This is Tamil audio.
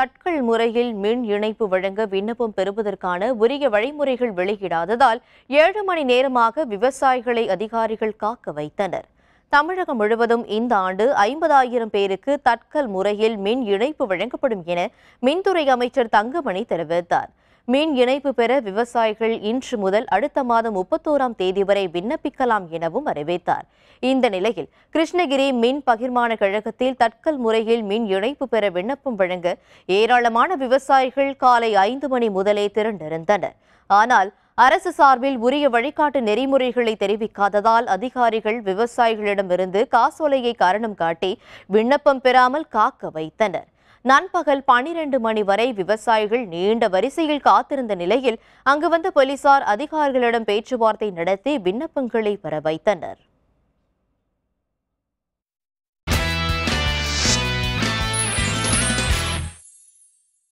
தட்கல் முறையில் மின் இணைப்பு வழங்க விண்ணப்பம் பெறுவதற்கான உரிய வழிமுறைகள் வெளியிடாததால் ஏழு மணி நேரமாக விவசாயிகளை அதிகாரிகள் காக்க வைத்தனர் தமிழகம் முழுவதும் இந்த ஆண்டு ஐம்பதாயிரம் பேருக்கு தட்கல் முறையில் மின் இணைப்பு வழங்கப்படும் என மின்துறை அமைச்சர் தங்கமணி தெரிவித்தார் மின் இணைப்பு பெற விவசாயிகள் இன்று முதல் அடுத்த மாதம் முப்பத்தோராம் தேதி வரை விண்ணப்பிக்கலாம் எனவும் அறிவித்தார் இந்த நிலையில் கிருஷ்ணகிரி மின் பகிர்மான கழகத்தில் தட்கல் முறையில் மின் இணைப்பு பெற விண்ணப்பம் வழங்க ஏராளமான விவசாயிகள் காலை ஐந்து மணி முதலே திரண்டிருந்தனர் ஆனால் அரசு சார்பில் உரிய வழிகாட்டு நெறிமுறைகளை தெரிவிக்காததால் அதிகாரிகள் விவசாயிகளிடமிருந்து காசோலையை காரணம் காட்டி விண்ணப்பம் பெறாமல் காக்க வைத்தனர் நண்பகல் பனிரெண்டு மணி வரை விவசாயிகள் நீண்ட வரிசையில் காத்திருந்த நிலையில் அங்கு வந்த போலீசார் அதிகாரிகளிடம் பேச்சுவார்த்தை நடத்தி விண்ணப்பங்களை பெற வைத்தனர்